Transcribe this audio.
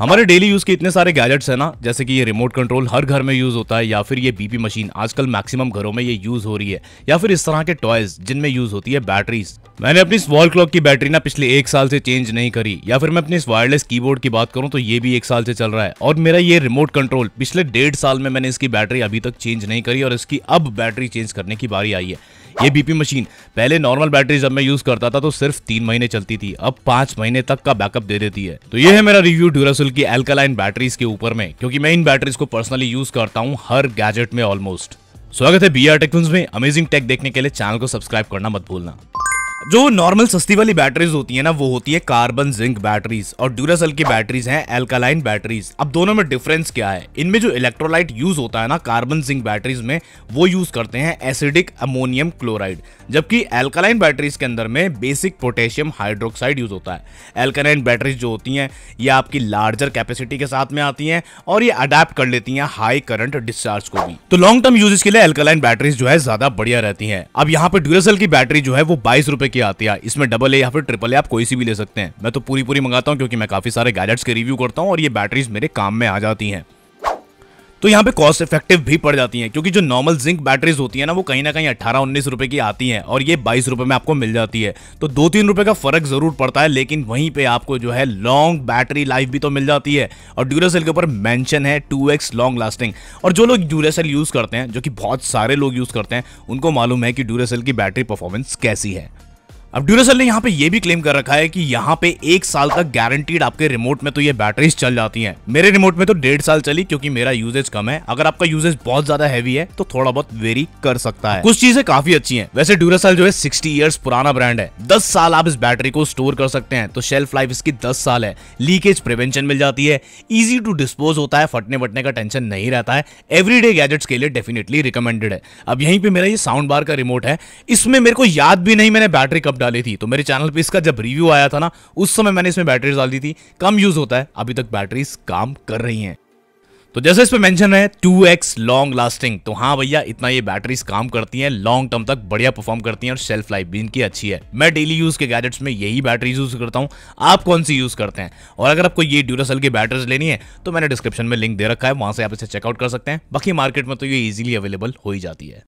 हमारे daily use के इतने सारे गैजेट्स है ना जैसे कि ये रिमोट कंट्रोल हर घर में यूज होता है या फिर ये बीपी मशीन आजकल मैक्सिमम घरों में ये यूज हो रही है या फिर इस तरह के टॉयज जिनमें यूज होती है बैटरीज मैंने अपनी इस वॉल क्लॉक की बैटरी ना पिछले एक साल से चेंज नहीं करी या फिर मैं अपने इस वायरलेस कीबोर्ड की बात करूं तो ये भी एक साल से चल रहा है और मेरा ये रिमोट कंट्रोल पिछले डेढ़ साल में मैंने इसकी बैटरी अभी तक चेंज नहीं करी और इसकी अब बैटरी चेंज करने की बारी आई है ये बीपी मशीन पहले नॉर्मल बैटरी जब मैं यूज करता था तो सिर्फ तीन महीने चलती थी अब पांच महीने तक का बैकअप दे देती है तो ये है मेरा रिव्यू ड्यूरासुल की एल्कालाइन बैटरीज के ऊपर में क्योंकि मैं इन बैटरीज को पर्सनली यूज करता हूँ हर गैजेट में ऑलमोस्ट स्वागत है बी आर टेक्स में अमेजिंग टेक देखने के लिए चैनल को सब्सक्राइब करना मत भूलना जो नॉर्मल सस्ती वाली बैटरीज होती है ना वो होती है कार्बन जिंक बैटरीज और ड्यूरासल की बैटरीज हैं एल्कालाइन बैटरीज अब दोनों में डिफरेंस क्या है इनमें जो इलेक्ट्रोलाइट यूज होता है ना कार्बन जिंक बैटरीज में वो यूज करते हैं एसिडिक अमोनियम क्लोराइड जबकि एल्कालाइन बैटरीज के अंदर में बेसिक पोटेशियम हाइड्रोक्साइड यूज होता है एल्कालाइन बैटरीज जो होती हैं ये आपकी लार्जर कैपेसिटी के साथ में आती हैं और ये अडेप्ट कर लेती हैं हाई करंट डिस्चार्ज को भी तो लॉन्ग टर्म यूज के लिए एल्कालाइन बैटरीज जो है ज्यादा बढ़िया रहती है अब यहाँ पर ड्यूरासल की बैटरी जो है वो बाईस रुपए की आती है इसमें डबल ए या फिर ट्रिपल ए आप कोई सी भी ले सकते हैं मैं तो पूरी पूरी मंगाता हूँ क्योंकि मैं काफ़ी सारे गैजेट्स के रिव्यू करता हूँ और ये बैटरीज मेरे काम में आ जाती है तो यहाँ पे कॉस्ट इफेक्टिव भी पड़ जाती है क्योंकि जो नॉर्मल जिंक बैटरीज होती है ना वो कहीं ना कहीं अट्ठारह उन्नीस रुपए की आती हैं और ये बाईस रुपए में आपको मिल जाती है तो दो तीन रुपए का फर्क जरूर पड़ता है लेकिन वहीं पे आपको जो है लॉन्ग बैटरी लाइफ भी तो मिल जाती है और ड्यूरेसेल के ऊपर मैंशन है टू लॉन्ग लास्टिंग और जो लोग ड्यूरेसेल यूज करते हैं जो कि बहुत सारे लोग यूज करते हैं उनको मालूम है कि ड्यूरेसेल की बैटरी परफॉर्मेंस कैसी है अब ड्यूरेसल ने यहाँ पे ये भी क्लेम कर रखा है कि यहाँ पे एक साल तक गारंटीड आपके रिमोट में तो ये बैटरीज चल जाती हैं मेरे रिमोट में तो डेढ़ साल चली क्योंकि मेरा यूजेज कम है अगर आपका यूजेज बहुत ज्यादा हैवी है तो थोड़ा बहुत वेरी कर सकता है कुछ चीजें काफी अच्छी है वैसे ड्यूरेसल जो है सिक्सटी ईयर्स पुराना ब्रांड है दस साल आप इस बैटरी को स्टोर कर सकते हैं तो शेल्फ लाइफ इसकी दस साल है लीकेज प्रिवेंशन मिल जाती है इजी टू डिस्पोज होता है फटने वटने का टेंशन नहीं रहता है एवरीडे गैजेट्स के लिए डेफिनेटली रिकमेंडेड है अब यहीं पे मेरा ये साउंड बार का रिमोट है इसमें मेरे को याद भी नहीं मैंने बैटरी कब डाली थी तो मेरे चैनल पे इसका जब रिव्यू आया था ना उस समय मैंने इसमें बैटरीज डाल दी थी कम यूज होता है अभी तक बैटरीज काम कर रही हैं तो जैसे इस पे मेंशन है 2x लॉन्ग लास्टिंग तो हाँ भैया इतना ये बैटरीज काम करती हैं लॉन्ग टर्म तक बढ़िया परफॉर्म करती हैं और शेल्फ लाइफ भी इनकी अच्छी है मैं डेली यूज के गैजेट्स में यही बैटरीज यूज करता हूँ आप कौन सी यूज करते हैं और अगर आपको ये ड्यूरासल की बैटरीज लेनी है तो मैंने डिस्क्रिप्शन में लिंक दे रखा है वहां से आप इसे चेकआउट कर सकते हैं बाकी मार्केट में तो ये इजिली अवेलेबल हो ही जाती है